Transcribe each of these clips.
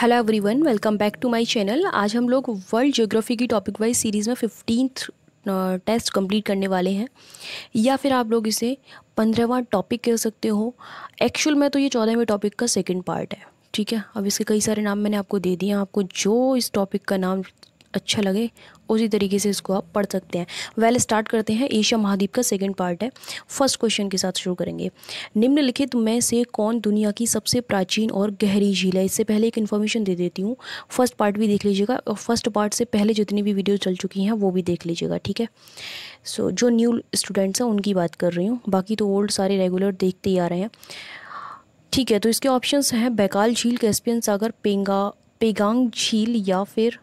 Hello everyone welcome back to my channel आज हम लोग वर्ल्ड ज्योग्राफी की टॉपिक वाइज सीरीज़ में फिफ्टींथ टेस्ट कंप्लीट करने वाले हैं या फिर आप लोग इसे पंद्रहवा टॉपिक कह सकते हो एक्चुअल में तो ये चौदहवें टॉपिक का सेकंड पार्ट है ठीक है अब इसके कई सारे नाम मैंने आपको दे दिए हैं आपको जो इस टॉपिक का नाम अच्छा लगे उसी तरीके से इसको आप पढ़ सकते हैं वेल स्टार्ट करते हैं ईशा महादीप का सेकंड पार्ट है फर्स्ट क्वेश्चन के साथ शुरू करेंगे निम्नलिखित में से कौन दुनिया की सबसे प्राचीन और गहरी झील है इससे पहले एक इन्फॉर्मेशन दे देती हूँ फर्स्ट पार्ट भी देख लीजिएगा और फर्स्ट पार्ट से पहले जितनी भी वीडियो चल चुकी हैं वो भी देख लीजिएगा ठीक है सो so, जो न्यू स्टूडेंट्स हैं उनकी बात कर रही हूँ बाकी तो ओल्ड सारे रेगुलर देखते ही आ रहे हैं ठीक है तो इसके ऑप्शन हैं बैकाल झील कैस्पियन सागर पेंगा पेगांग झील या फिर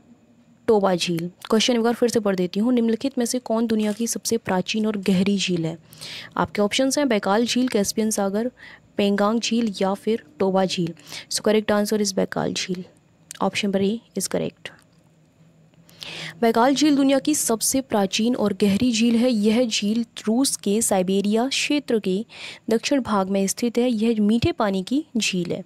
टोबा झील क्वेश्चन एक बार फिर से पढ़ देती हूँ निम्नलिखित में से कौन दुनिया की सबसे प्राचीन और गहरी झील है आपके ऑप्शंस हैं बैकाल झील कैस्पियन सागर पेंगांग झील या फिर टोबा झील so correct answer is Baikal झील option number A is correct Baikal झील दुनिया की सबसे प्राचीन और गहरी झील है यह झील रूस के साइबेरिया क्षेत्र के दक्षिण भाग में स्थित है यह मीठे पानी की झील है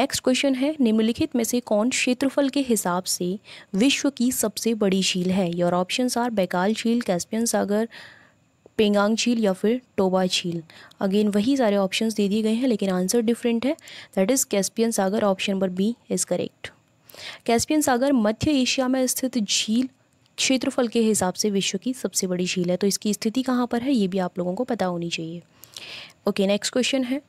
नेक्स्ट क्वेश्चन है निम्नलिखित में से कौन क्षेत्रफल के हिसाब से विश्व की सबसे बड़ी झील है योर ऑप्शन आर बैकाल झील कैस्पियन सागर पेंगांग झील या फिर टोबा झील अगेन वही सारे ऑप्शन दे दिए गए हैं लेकिन आंसर डिफरेंट है दैट इज़ कैस्पियन सागर option number B is correct Caspian सागर मध्य एशिया में स्थित झील क्षेत्रफल के हिसाब से विश्व की सबसे बड़ी झील है तो इसकी स्थिति कहाँ पर है ये भी आप लोगों को पता होनी चाहिए ओके नेक्स्ट क्वेश्चन है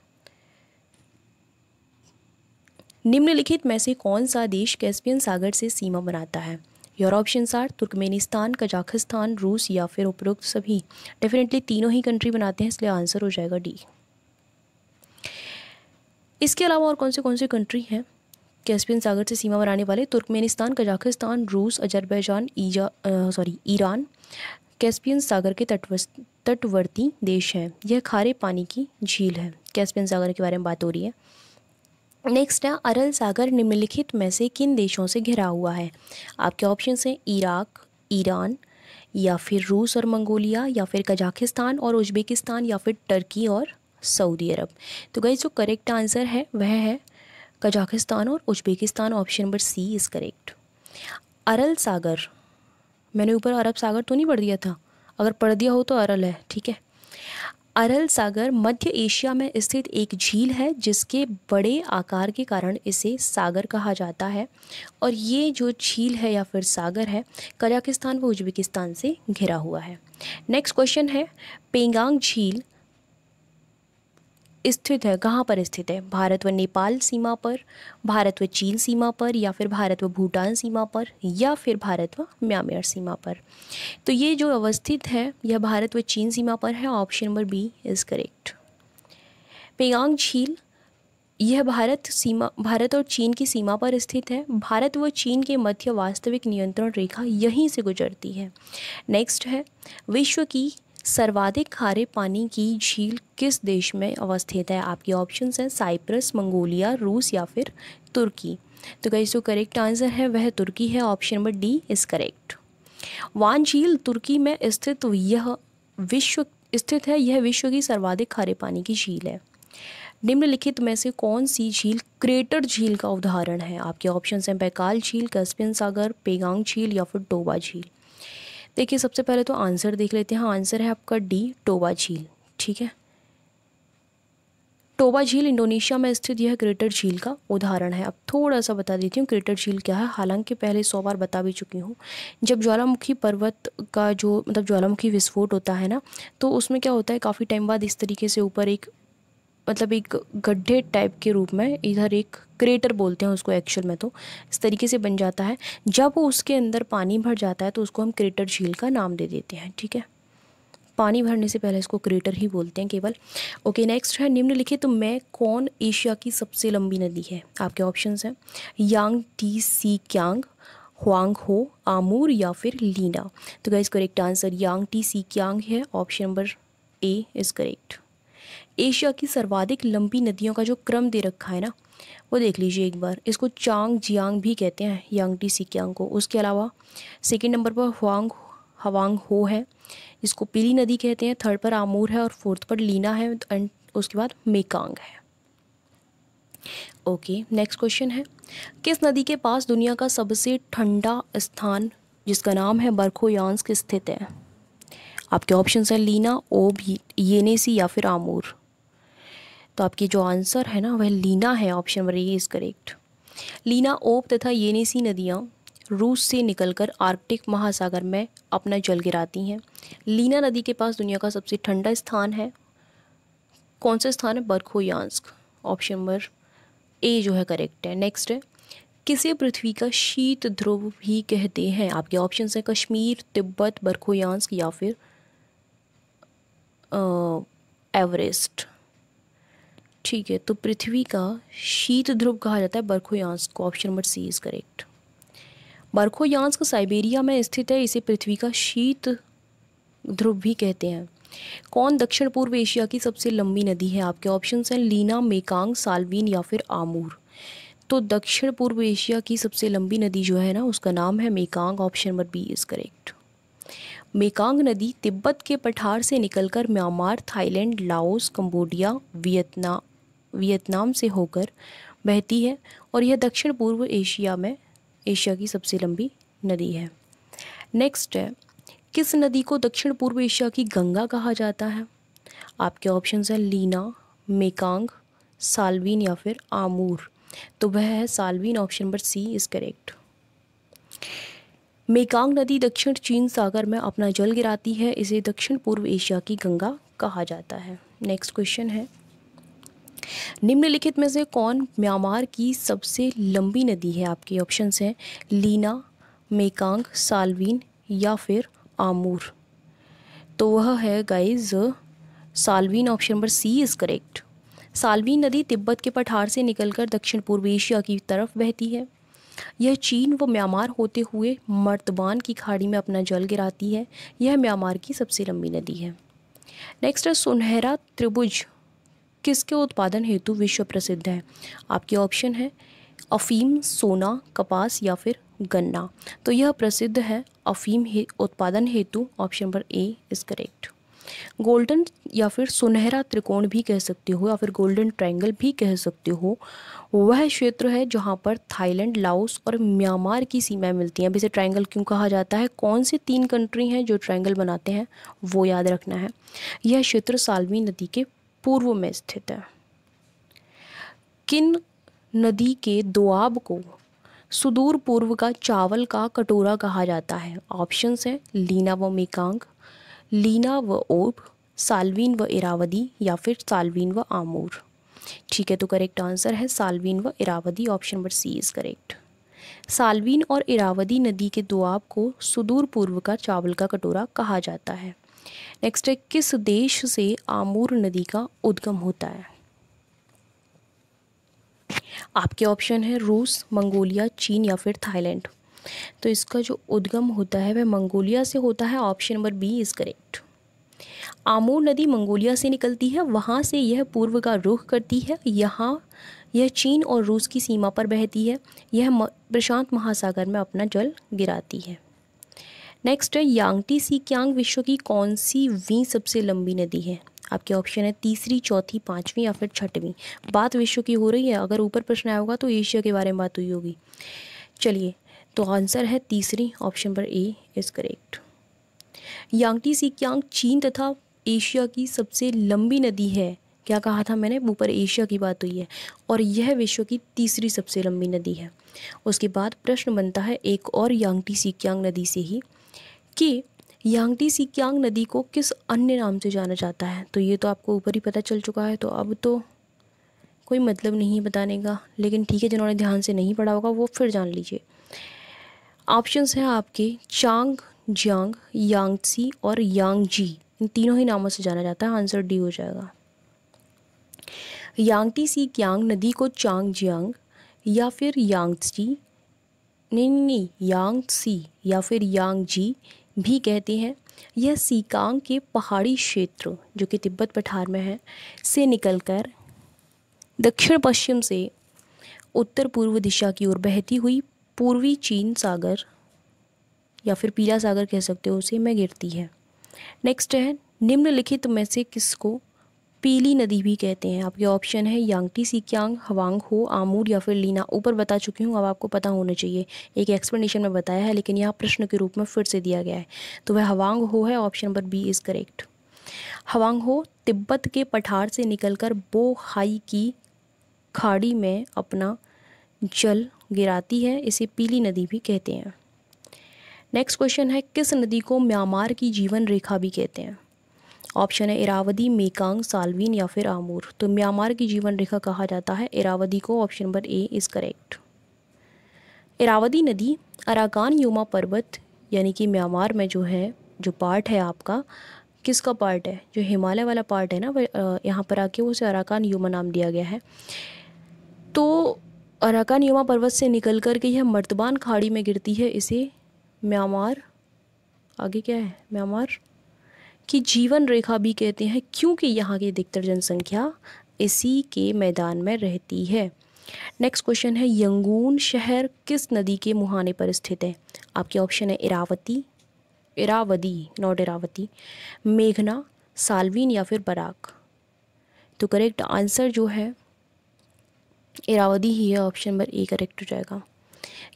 निम्नलिखित में से कौन सा देश कैस्पियन सागर से सीमा बनाता है your option are Turkmenistan Kazakhstan रूस या फिर उपरोक्त सभी डेफिनेटली तीनों ही कंट्री बनाते हैं इसलिए आंसर हो जाएगा डी इसके अलावा और कौन से कौन से कंट्री हैं कैस्पियन सागर से सीमा बनाने वाले तुर्कमेनिस्तान कजाकिस्तान रूस अजरबैजान ईजा सॉरी ईरान कैस्पियन सागर के तटवर्ती देश हैं यह खारे पानी की झील है कैस्पियन सागर के बारे में बात हो रही है नेक्स्ट है अरल सागर निम्नलिखित में से किन देशों से घिरा हुआ है आपके ऑप्शन हैं इराक ईरान या फिर रूस और मंगोलिया या फिर कजाकिस्तान और उज्बेकिस्तान या फिर टर्की और सऊदी अरब तो गई जो करेक्ट आंसर है वह है कजाकिस्तान और Uzbekistan option number C is correct Aral सागर मैंने ऊपर अरब सागर तो नहीं पढ़ दिया था अगर पढ़ दिया हो तो अरल है ठीक है अरल सागर मध्य एशिया में स्थित एक झील है जिसके बड़े आकार के कारण इसे सागर कहा जाता है और ये जो झील है या फिर सागर है कजाकिस्तान व उज्बेकिस्तान से घिरा हुआ है नेक्स्ट क्वेश्चन है पेंगांग झील स्थित है कहाँ पर स्थित है भारत व नेपाल सीमा पर भारत व चीन सीमा पर या फिर भारत व भूटान सीमा पर या फिर भारत व म्यांमार सीमा पर तो ये जो अवस्थित है यह भारत व चीन सीमा पर है option number B is correct Pangong झील यह भारत सीमा भारत और चीन की सीमा पर स्थित है भारत व चीन के मध्य वास्तविक नियंत्रण रेखा यहीं से गुजरती है नेक्स्ट है विश्व की सर्वाधिक खारे पानी की झील किस देश में अवस्थित है आपके ऑप्शंस हैं साइप्रस मंगोलिया रूस या फिर तुर्की तो कई जो करेक्ट आंसर है वह तुर्की है option number D is correct Van झील तुर्की में स्थित यह विश्व स्थित है यह विश्व की सर्वाधिक खारे पानी की झील है निम्नलिखित में से कौन सी झील क्रेटर झील का उदाहरण है आपके ऑप्शन हैं बैकाल झील कस्पियन सागर पेगांग झील या फिर डोबा झील देखिए सबसे पहले तो आंसर देख लेते हैं हाँ, आंसर है आपका डी टोबा झील ठीक है टोबा झील इंडोनेशिया में स्थित यह क्रेटर झील का उदाहरण है अब थोड़ा सा बता देती हूँ क्रेटर झील क्या है हालांकि पहले सौ बार बता भी चुकी हूँ जब ज्वालामुखी पर्वत का जो मतलब ज्वालामुखी विस्फोट होता है ना तो उसमें क्या होता है काफ़ी टाइम बाद इस तरीके से ऊपर एक मतलब एक गड्ढे टाइप के रूप में इधर एक क्रेटर बोलते हैं उसको एक्चुअल में तो इस तरीके से बन जाता है जब उसके अंदर पानी भर जाता है तो उसको हम क्रेटर झील का नाम दे देते हैं ठीक है पानी भरने से पहले इसको क्रेटर ही बोलते हैं केवल ओके नेक्स्ट है निम्नलिखित तो मैं कौन एशिया की सबसे लंबी नदी है आपके ऑप्शन हैं Yangtze Kiang Huang Ho Amur या फिर लीना तो guys correct answer Yangtze Kiang है option number A is correct Asia की सर्वाधिक लंबी नदियों का जो क्रम दे रखा है ना वो देख लीजिए एक बार इसको चांग जियांग भी कहते हैं यांगटी सिक्यांग को उसके अलावा सेकेंड नंबर पर हुआंग हवांग हो है इसको पीली नदी कहते हैं थर्ड पर आमूर है और फोर्थ पर लीना है एंड उसके बाद मेकांग है ओके नेक्स्ट क्वेश्चन है किस नदी के पास दुनिया का सबसे ठंडा स्थान जिसका नाम है बर्खोयांस्क स्थित है आपके ऑप्शन हैं लीना ओब येनेसी या फिर आमूर तो आपकी जो आंसर है ना वह लीना है option number A is correct Lena Ob तथा येनेसी नदियाँ रूस से निकलकर आर्कटिक महासागर में अपना जल गिराती हैं लीना नदी के पास दुनिया का सबसे ठंडा स्थान है कौन सा स्थान है बरखोयांस्क ऑप्शन नंबर ए जो है करेक्ट है नेक्स्ट है किसे पृथ्वी का शीत ध्रुव भी कहते हैं आपके ऑप्शन हैं कश्मीर तिब्बत बरखोयांस्क या फिर एवरेस्ट ठीक है तो पृथ्वी का शीत ध्रुव कहा जाता है बर्खोयांस को option number C is correct Verkhoyansk Siberia में स्थित है इसे पृथ्वी का शीत ध्रुव भी कहते हैं कौन दक्षिण पूर्व एशिया की सबसे लंबी नदी है आपके ऑप्शन हैं लीना मेकांग सालवीन या फिर आमूर तो दक्षिण पूर्व एशिया की सबसे लंबी नदी जो है ना उसका नाम है Mekong option number B is correct Mekong नदी तिब्बत के पठार से निकलकर Myanmar Thailand Laos Cambodia Vietnam Vietnam से होकर बहती है और यह दक्षिण पूर्व एशिया में एशिया की सबसे लंबी नदी है नेक्स्ट है किस नदी को दक्षिण पूर्व एशिया की गंगा कहा जाता है आपके ऑप्शंस हैं लीना मेकांग सालवीन या फिर आमूर तो वह है Salween option number C is correct Mekong नदी दक्षिण चीन सागर में अपना जल गिराती है इसे दक्षिण पूर्व एशिया की गंगा कहा जाता है नेक्स्ट क्वेश्चन है निम्नलिखित में से कौन म्यांमार की सबसे लंबी नदी है आपके ऑप्शंस हैं लीना मेकांग सालवीन या फिर आमूर तो वह है guys Salween option number C is correct Salween नदी तिब्बत के पठार से निकलकर दक्षिण पूर्व एशिया की तरफ बहती है यह चीन व म्यांमार होते हुए मर्तबान की खाड़ी में अपना जल गिराती है यह म्यांमार की सबसे लंबी नदी है नेक्स्ट है सुनहरा त्रिभुज किसके उत्पादन हेतु विश्व प्रसिद्ध है आपके ऑप्शन है अफीम सोना कपास या फिर गन्ना तो यह प्रसिद्ध है अफीम हे, उत्पादन हेतु option number A is correct golden या फिर सुनहरा त्रिकोण भी कह सकते हो या फिर गोल्डन ट्रायंगल भी कह सकते हो वह क्षेत्र है जहाँ पर थाईलैंड लाओस और म्यांमार की सीमाएं मिलती हैं अब इसे ट्रायंगल क्यों कहा जाता है कौन से तीन कंट्री हैं जो ट्रायंगल बनाते हैं वो याद रखना है यह क्षेत्र सालवी नदी के पूर्व में स्थित है किन नदी के दोआब को सुदूर पूर्व का चावल का कटोरा कहा जाता है ऑप्शंस हैं लीना व मेकांग लीना व ओब सालवीन व इरावदी या फिर सालवीन व आमूर ठीक है तो करेक्ट आंसर है सालवीन व Irrawaddy option number C is correct Salween और इरावदी नदी के दोआब को सुदूर पूर्व का चावल का कटोरा कहा जाता है नेक्स्ट है किस देश से आमूर नदी का उद्गम होता है आपके ऑप्शन है रूस मंगोलिया चीन या फिर थाईलैंड तो इसका जो उद्गम होता है वह मंगोलिया से होता है option number B is correct Amur नदी मंगोलिया से निकलती है वहाँ से यह पूर्व का रुख करती है यहाँ यह चीन और रूस की सीमा पर बहती है यह प्रशांत महासागर में अपना जल गिराती है नेक्स्ट है यांगटी सिक्यांग विश्व की कौन सी वी सबसे लंबी नदी है आपके ऑप्शन है तीसरी चौथी पांचवी या फिर छठवीं बात विश्व की हो रही है अगर ऊपर प्रश्न आया होगा तो एशिया के बारे में बात हुई होगी चलिए तो आंसर है तीसरी option number A is correct Yangtze Kiang चीन तथा एशिया की सबसे लंबी नदी है क्या कहा था मैंने ऊपर एशिया की बात हुई है और यह विश्व की तीसरी सबसे लंबी नदी है उसके बाद प्रश्न बनता है एक और यांगटी सिक्यांग नदी से ही कि यांगटी सिक्यांग नदी को किस अन्य नाम से जाना जाता है तो ये तो आपको ऊपर ही पता चल चुका है तो अब तो कोई मतलब नहीं है बताने का लेकिन ठीक है जिन्होंने ध्यान से नहीं पढ़ा होगा वो फिर जान लीजिए ऑप्शंस हैं आपके चांग जियांग यांगसी और यांगजी इन तीनों ही नामों से जाना जाता है आंसर डी हो जाएगा यांगटी सी क्यांग नदी को चांग जियांग या फिर यांग नहीं नहीं, नहीं यांगसी या फिर यांगजी भी कहती हैं यह सीकांग के पहाड़ी क्षेत्र जो कि तिब्बत पठार में है से निकलकर दक्षिण पश्चिम से उत्तर पूर्व दिशा की ओर बहती हुई पूर्वी चीन सागर या फिर पीला सागर कह सकते हो उसे में गिरती है नेक्स्ट है निम्नलिखित में से किसको पीली नदी भी कहते हैं आपके ऑप्शन है यांगटी सिक्यांग हवांग हो आमूर या फिर लीना ऊपर बता चुकी हूँ अब आपको पता होना चाहिए एक एक्सप्लेनेशन में बताया है लेकिन यहाँ प्रश्न के रूप में फिर से दिया गया है तो वह हवांग हो है option number B is correct Hwang Ho Tibet के पठार से निकलकर बोहाई की खाड़ी में अपना जल गिराती है इसे पीली नदी भी कहते हैं नेक्स्ट क्वेश्चन है किस नदी को म्यांमार की जीवन रेखा भी कहते हैं ऑप्शन है इरावदी मेकांग सालवीन या फिर आमूर तो म्यांमार की जीवन रेखा कहा जाता है इरावदी को option number A is correct Irrawaddy नदी अराकान युमा पर्वत यानी कि म्यांमार में जो है जो पार्ट है आपका किसका पार्ट है जो हिमालय वाला पार्ट है ना वह यहाँ पर आके उसे अराकान युमा नाम दिया गया है तो अराकान युमा पर्वत से निकल कर के यह मर्तबान खाड़ी में गिरती है इसे म्यांमार आगे क्या है म्यांमार की जीवन रेखा भी कहते हैं क्योंकि यहाँ की अधिकतर जनसंख्या इसी के मैदान में रहती है नेक्स्ट क्वेश्चन है यंगून शहर किस नदी के मुहाने पर स्थित है आपके ऑप्शन है इरावती इरावदी नॉट इरावती मेघना सालवीन या फिर बराक तो करेक्ट आंसर जो है इरावदी ही है ऑप्शन नंबर ए करेक्ट हो जाएगा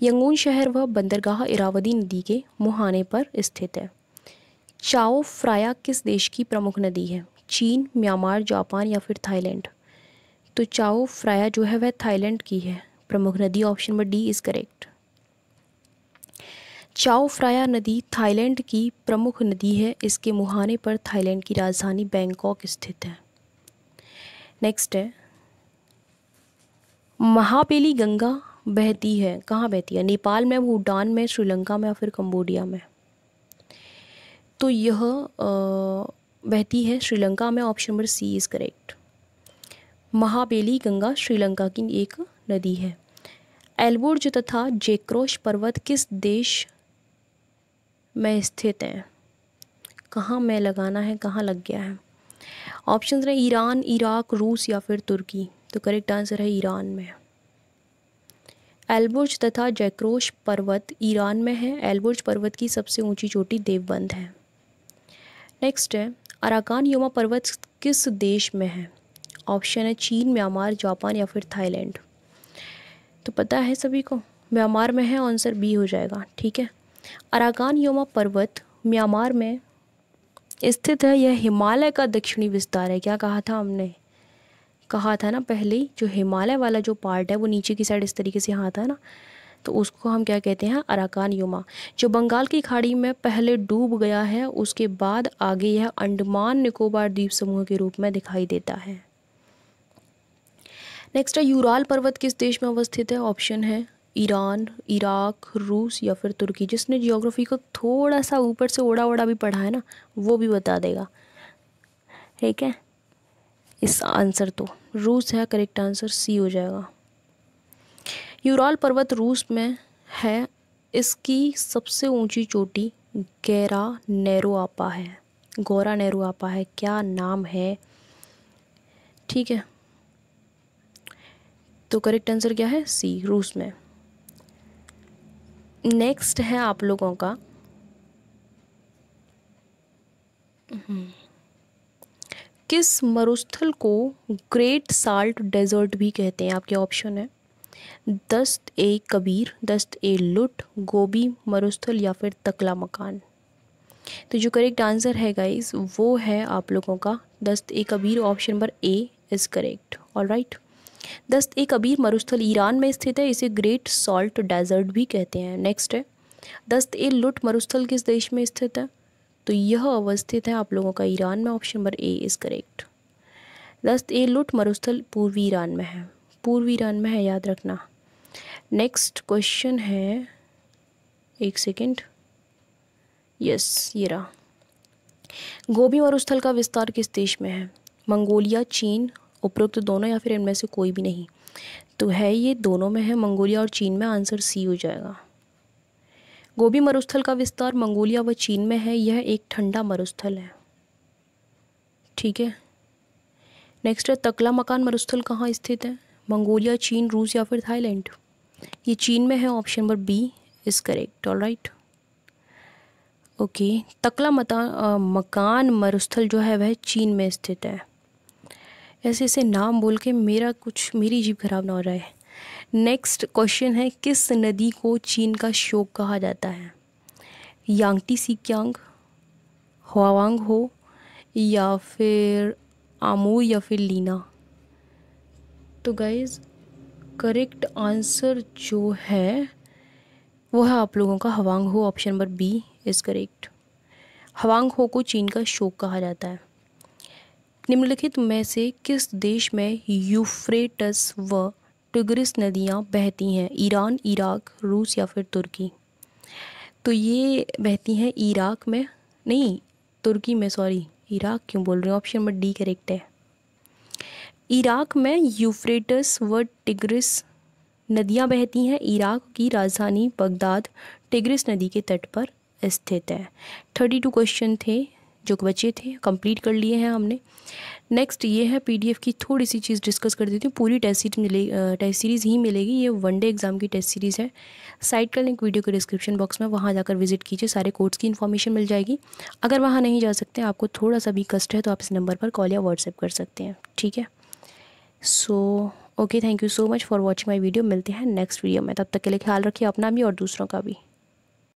यंगून शहर व बंदरगाह इरावदी नदी के मुहाने पर स्थित है चाओ फ्राया किस देश की प्रमुख नदी है चीन म्यांमार जापान या फिर थाईलैंड तो चाओ फ्राया जो है वह थाईलैंड की है प्रमुख नदी option number D is correct Chao Phraya नदी थाईलैंड की प्रमुख नदी है इसके मुहाने पर थाईलैंड की राजधानी बैंकॉक स्थित है नेक्स्ट है महाबेली गंगा बहती है कहाँ बहती है नेपाल में भूटान में श्रीलंका में या फिर कंबोडिया में तो यह बहती है श्रीलंका में option number C is correct Mahaweli Ganga Sri Lanka की एक नदी है एल्बुर्ज तथा जेक्रोश पर्वत किस देश में स्थित हैं कहाँ में लगाना है कहाँ लग गया है ऑप्शन रहे ईरान इराक रूस या फिर तुर्की तो करेक्ट आंसर है ईरान में एल्बुर्ज तथा जैक्रोश पर्वत ईरान में है एल्बुर्ज पर्वत की सबसे ऊंची चोटी देवबंद है नेक्स्ट है अराकान योमा पर्वत किस देश में है ऑप्शन है चीन म्यांमार जापान या फिर थाईलैंड तो पता है सभी को म्यांमार में है आंसर बी हो जाएगा ठीक है अराकान योमा पर्वत म्यांमार में स्थित है यह हिमालय का दक्षिणी विस्तार है क्या कहा था हमने कहा था ना पहले जो हिमालय वाला जो पार्ट है वो नीचे की साइड इस तरीके से यहाँ था ना तो उसको हम क्या कहते हैं अराकान युमा जो बंगाल की खाड़ी में पहले डूब गया है उसके बाद आगे यह अंडमान निकोबार द्वीप समूह के रूप में दिखाई देता है नेक्स्ट है यूराल पर्वत किस देश में अवस्थित है ऑप्शन है ईरान इराक रूस या फिर तुर्की जिसने जियोग्राफी को थोड़ा सा ऊपर से ओड़ा ओड़ा भी पढ़ा है ना वो भी बता देगा ठीक है इस आंसर तो रूस है करेक्ट आंसर सी हो जाएगा यूराल पर्वत रूस में है इसकी सबसे ऊंची चोटी गैरा नेहरो आपा है गौरा नेहरू आपा है क्या नाम है ठीक है तो करेक्ट आंसर क्या है सी रूस में नेक्स्ट है आप लोगों का हम्म। किस मरुस्थल को ग्रेट साल्ट डेजर्ट भी कहते हैं आपके ऑप्शन है दस्त ए कबीर दस्त ए लुट गोबी मरुस्थल या फिर तकला मकान तो जो करेक्ट आंसर है गाइज वो है आप लोगों का Dasht e Kavir option number A is correct all right Dasht e Kabir मरुस्थल ईरान में स्थित है इसे ग्रेट सॉल्ट डेजर्ट भी कहते हैं नेक्स्ट है दस्त ए लुट मरुस्थल किस देश में स्थित है तो यह अवस्थित है आप लोगों का ईरान में option number A is correct Dasht e लुट मरुस्थल पूर्वी ईरान में है पूर्वी ईरान में है याद रखना नेक्स्ट क्वेश्चन है एक सेकेंड यस ये रहा गोभी मरुस्थल का विस्तार किस देश में है मंगोलिया चीन उपरोक्त दोनों या फिर इनमें से कोई भी नहीं तो है ये दोनों में है मंगोलिया और चीन में आंसर सी हो जाएगा गोभी मरुस्थल का विस्तार मंगोलिया व चीन में है यह एक ठंडा मरुस्थल है ठीक है नेक्स्ट है तकला मकान मरुस्थल कहाँ स्थित है मंगोलिया चीन रूस या फिर थाईलैंड ये चीन में है option number B is correct all right okay मता आ, मकान मरुस्थल जो है वह चीन में स्थित है ऐसे ऐसे नाम बोल के मेरा कुछ मेरी जीप खराब ना हो रहा है नेक्स्ट क्वेश्चन है किस नदी को चीन का शोक कहा जाता है यांगटी सिक्यांग हवावांग हो या फिर आमू या फिर लीना तो गाइज़ करेक्ट आंसर जो है वो है आप लोगों का Hwang Ho option number B is correct Hwang Ho को चीन का शोक कहा जाता है निम्नलिखित में से किस देश में यूफ्रेटस व टिग्रिस नदियाँ बहती हैं ईरान इराक रूस या फिर तुर्की तो ये बहती हैं इराक में नहीं तुर्की में सॉरी इराक क्यों बोल रहे हैं ऑप्शन नंबर डी करेक्ट है इराक में यूफ्रेटस व टिग्रिस नदियाँ बहती हैं इराक की राजधानी बगदाद टिग्रिस नदी के तट पर स्थित है थर्टी टू क्वेश्चन थे जो बचे थे कंप्लीट कर लिए हैं हमने नेक्स्ट ये है पीडीएफ की थोड़ी सी चीज़ डिस्कस कर देती हूँ पूरी टेस्ट सीरीज मिलेगी टेस्ट सीरीज़ ही मिलेगी ये वनडे एग्ज़ाम की टेस्ट सीरीज़ है साइट का लिंक वीडियो के डिस्क्रिप्शन बॉक्स में वहाँ जाकर विजिट कीजिए सारे कोर्स की इन्फॉर्मेशन मिल जाएगी अगर वहाँ नहीं जा सकते आपको थोड़ा सा भी कष्ट है तो आप इस नंबर पर कॉल या व्हाट्सएप कर सकते हैं ठीक है so okay thank you so much for watching my video मिलते हैं नेक्स्ट वीडियो में तब तक के लिए ख्याल रखिए अपना भी और दूसरों का भी